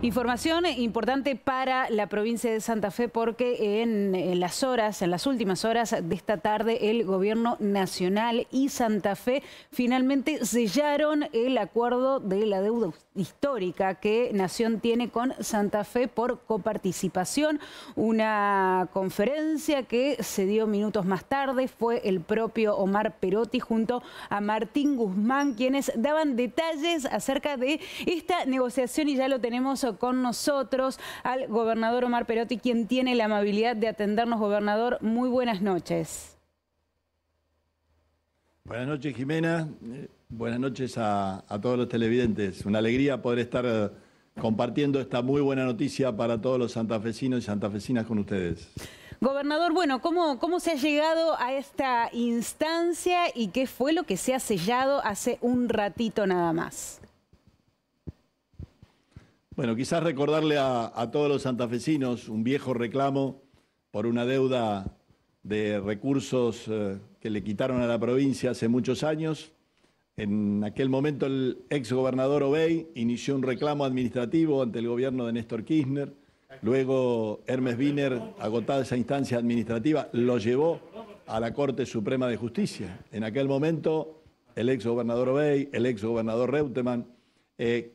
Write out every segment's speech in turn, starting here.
Información importante para la provincia de Santa Fe porque en, las horas, en las últimas horas de esta tarde, el gobierno nacional y Santa Fe finalmente sellaron el acuerdo de la deuda histórica que Nación tiene con Santa Fe por coparticipación. Una conferencia que se dio minutos más tarde fue el propio Omar Perotti junto a Martín Guzmán, quienes daban detalles acerca de esta negociación y ya lo tenemos con nosotros al gobernador Omar Perotti, quien tiene la amabilidad de atendernos. Gobernador, muy buenas noches. Buenas noches, Jimena. Eh, buenas noches a, todos los televidentes. Una alegría poder estar eh, compartiendo esta muy buena noticia para todos los santafesinos y santafesinas con ustedes. Gobernador, bueno, ¿cómo, ¿cómo se ha llegado a esta instancia y qué fue lo que se ha sellado hace un ratito nada más? Bueno, quizás recordarle a, a todos los santafesinos un viejo reclamo por una deuda de recursos eh, que le quitaron a la provincia hace muchos años. En aquel momento el ex gobernador Obey inició un reclamo administrativo ante el gobierno de Néstor Kirchner. Luego Hermes Wiener, agotada esa instancia administrativa, lo llevó a la Corte Suprema de Justicia. En aquel momento el ex gobernador Obey, el ex gobernador Reutemann, eh,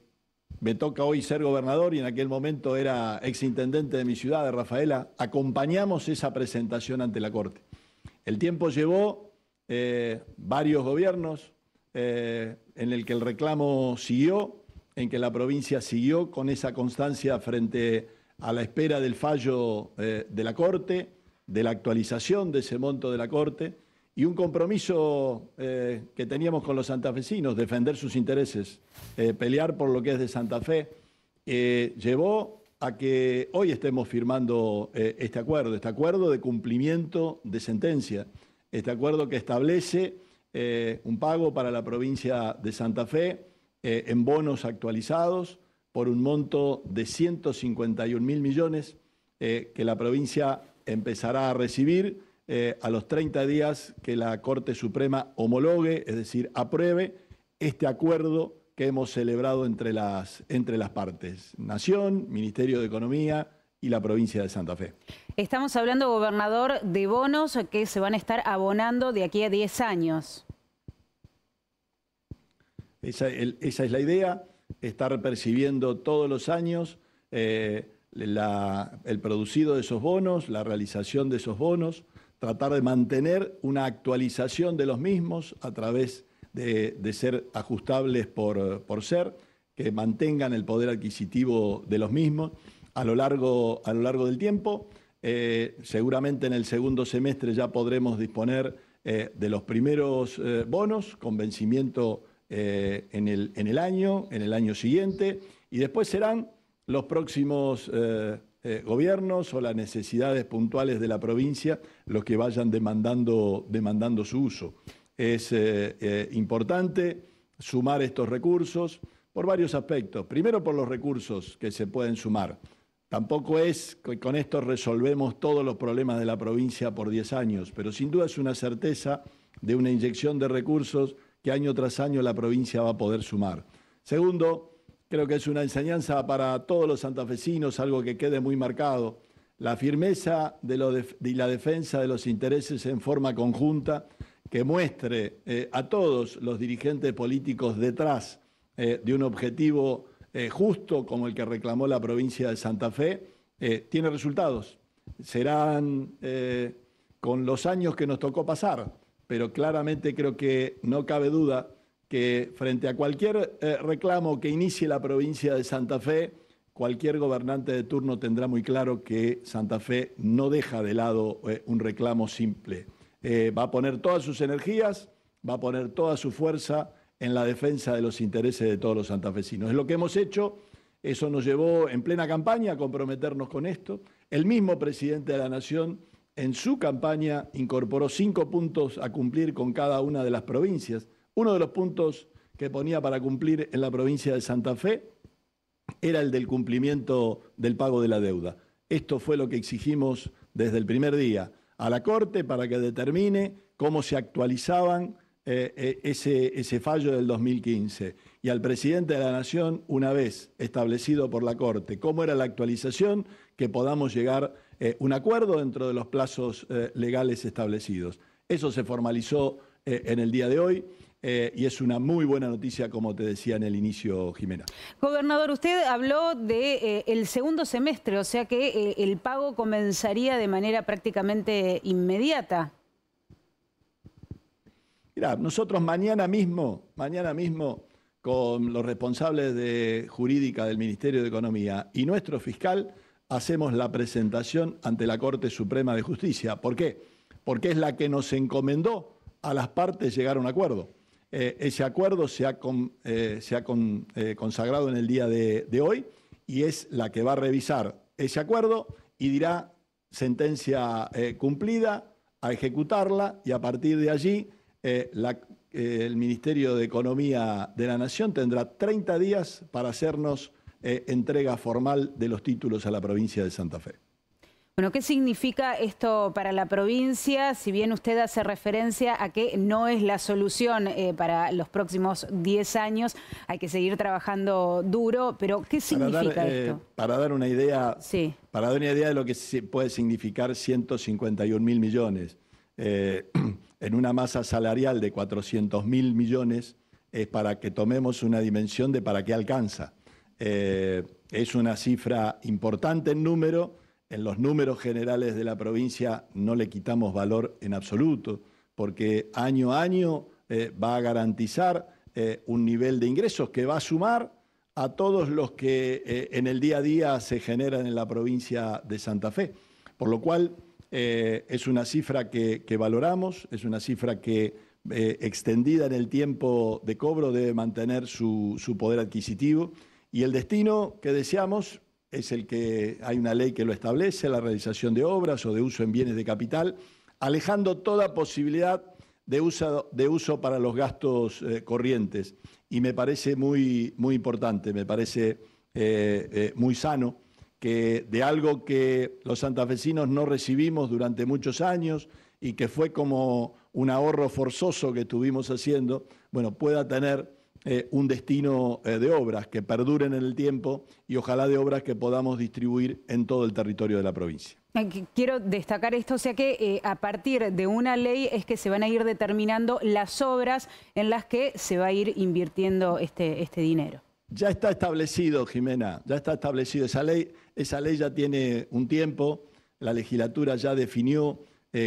me toca hoy ser gobernador y en aquel momento era exintendente de mi ciudad, de Rafaela, acompañamos esa presentación ante la Corte. El tiempo llevó eh, varios gobiernos eh, en el que el reclamo siguió, en que la provincia siguió con esa constancia frente a la espera del fallo eh, de la Corte, de la actualización de ese monto de la Corte y un compromiso eh, que teníamos con los santafesinos, defender sus intereses, eh, pelear por lo que es de Santa Fe, eh, llevó a que hoy estemos firmando este acuerdo, este acuerdo de cumplimiento de sentencia, este acuerdo que establece un pago para la provincia de Santa Fe en bonos actualizados por un monto de 151 mil millones que la provincia empezará a recibir eh, a los 30 días que la Corte Suprema homologue, es decir, apruebe este acuerdo que hemos celebrado entre las, entre las partes, Nación, Ministerio de Economía y la provincia de Santa Fe. Estamos hablando, gobernador, de bonos que se van a estar abonando de aquí a 10 años. Esa, es la idea, estar percibiendo todos los años eh, el producido de esos bonos, la realización de esos bonos tratar de mantener una actualización de los mismos a través de, ser ajustables por, por, ser, que mantengan el poder adquisitivo de los mismos a lo largo, a lo largo del tiempo. Eh, seguramente en el segundo semestre ya podremos disponer eh, de los primeros eh, bonos con vencimiento en el, en, el, año, en el año siguiente, y después serán los próximos eh, gobiernos o las necesidades puntuales de la provincia los que vayan demandando, demandando su uso. Es eh, eh, importante sumar estos recursos por varios aspectos. Primero por los recursos que se pueden sumar. Tampoco es que con esto resolvemos todos los problemas de la provincia por 10 años, pero sin duda es una certeza de una inyección de recursos que año tras año la provincia va a poder sumar. Segundo, Creo que es una enseñanza para todos los santafesinos, algo que quede muy marcado. La firmeza y la defensa de los intereses en forma conjunta que muestre eh, a todos los dirigentes políticos detrás eh, de un objetivo eh, justo como el que reclamó la provincia de Santa Fe, tiene resultados. Serán con los años que nos tocó pasar, pero claramente creo que no cabe duda que frente a cualquier eh, reclamo que inicie la provincia de Santa Fe, cualquier gobernante de turno tendrá muy claro que Santa Fe no deja de lado eh, un reclamo simple. Eh, va a poner todas sus energías, va a poner toda su fuerza en la defensa de los intereses de todos los santafesinos. Es lo que hemos hecho, eso nos llevó en plena campaña a comprometernos con esto. El mismo presidente de la Nación en su campaña incorporó cinco puntos a cumplir con cada una de las provincias. Uno de los puntos que ponía para cumplir en la provincia de Santa Fe era el del cumplimiento del pago de la deuda. Esto fue lo que exigimos desde el primer día a la Corte para que determine cómo se actualizaban eh, eh, ese, fallo del 2015 y al presidente de la Nación, una vez establecido por la Corte cómo era la actualización, que podamos llegar a eh, un acuerdo dentro de los plazos legales establecidos. Eso se formalizó en el día de hoy. Eh, y es una muy buena noticia, como te decía en el inicio, Jimena. Gobernador, usted habló de eh, segundo semestre, o sea que eh, el pago comenzaría de manera prácticamente inmediata. Mira, nosotros mañana mismo, mañana mismo, con los responsables de jurídica del Ministerio de Economía y nuestro fiscal, hacemos la presentación ante la Corte Suprema de Justicia. ¿Por qué? Porque es la que nos encomendó a las partes llegar a un acuerdo. Eh, ese acuerdo se ha, eh, eh, consagrado en el día de, hoy y es la que va a revisar ese acuerdo y dirá sentencia cumplida, a ejecutarla y a partir de allí el Ministerio de Economía de la Nación tendrá 30 días para hacernos entrega formal de los títulos a la provincia de Santa Fe. Bueno, ¿qué significa esto para la provincia? Si bien usted hace referencia a que no es la solución eh, para los próximos 10 años, hay que seguir trabajando duro, pero ¿qué significa eh, esto? para dar una idea, para dar una idea de lo que puede significar 151 mil millones. Eh, en una masa salarial de 400 mil millones, es para que tomemos una dimensión de para qué alcanza. es una cifra importante en número en los números generales de la provincia no le quitamos valor en absoluto, porque año a año eh, va a garantizar eh, un nivel de ingresos que va a sumar a todos los que eh, en el día a día se generan en la provincia de Santa Fe. Por lo cual, es una cifra que, valoramos, es una cifra que extendida en el tiempo de cobro debe mantener su poder adquisitivo y el destino que deseamos es el que hay una ley que lo establece, la realización de obras o de uso en bienes de capital, alejando toda posibilidad de uso, para los gastos eh, corrientes. Y me parece muy, muy importante, me parece eh, eh, muy sano que de algo que los santafesinos no recibimos durante muchos años y que fue como un ahorro forzoso que estuvimos haciendo, bueno, pueda tener eh, un destino eh, de obras que perduren en el tiempo y ojalá de obras que podamos distribuir en todo el territorio de la provincia. Eh, quiero destacar esto, o sea que a partir de una ley es que se van a ir determinando las obras en las que se va a ir invirtiendo este, este dinero. Ya está establecido, Jimena, ya está establecido. Esa ley, esa ley ya tiene un tiempo, la legislatura ya definió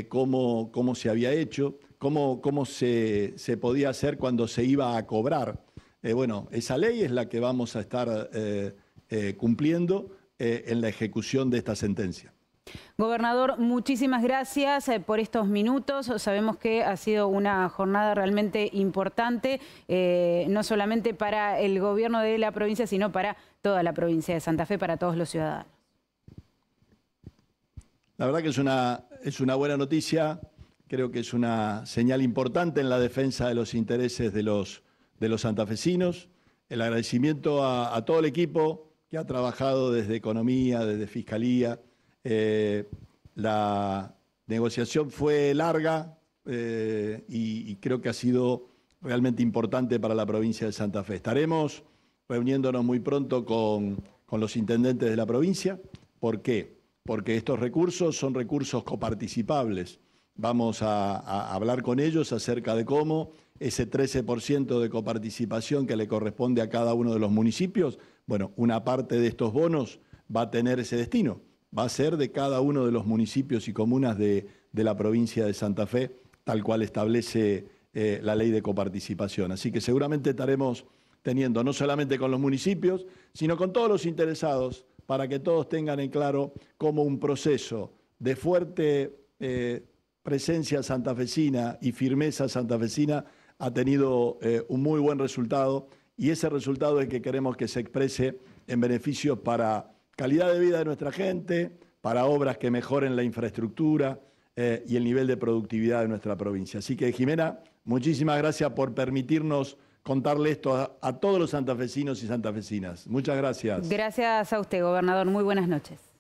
cómo, cómo se había hecho cómo, cómo se, se, podía hacer cuando se iba a cobrar eh, bueno, esa ley es la que vamos a estar eh, eh, cumpliendo en la ejecución de esta sentencia. Gobernador, muchísimas gracias por estos minutos. Sabemos que ha sido una jornada realmente importante, no solamente para el gobierno de la provincia, sino para toda la provincia de Santa Fe, para todos los ciudadanos. La verdad que es una, es una buena noticia, creo que es una señal importante en la defensa de los intereses de los de los santafesinos, el agradecimiento a, todo el equipo que ha trabajado desde economía, desde fiscalía. Eh, la negociación fue larga eh, y, creo que ha sido realmente importante para la provincia de Santa Fe. Estaremos reuniéndonos muy pronto con, los intendentes de la provincia. ¿Por qué? Porque estos recursos son recursos coparticipables. Vamos a hablar con ellos acerca de cómo ese 13% de coparticipación que le corresponde a cada uno de los municipios, bueno, una parte de estos bonos va a tener ese destino, va a ser de cada uno de los municipios y comunas de, la provincia de Santa Fe, tal cual establece eh, la ley de coparticipación. Así que seguramente estaremos teniendo, no solamente con los municipios, sino con todos los interesados, para que todos tengan en claro cómo un proceso de fuerte eh, presencia santafesina y firmeza santafesina ha tenido eh, un muy buen resultado y ese resultado es que queremos que se exprese en beneficio para calidad de vida de nuestra gente, para obras que mejoren la infraestructura eh, y el nivel de productividad de nuestra provincia. Así que, Jimena, muchísimas gracias por permitirnos contarle esto a, a todos los santafesinos y santafesinas. Muchas gracias. Gracias a usted, gobernador. Muy buenas noches.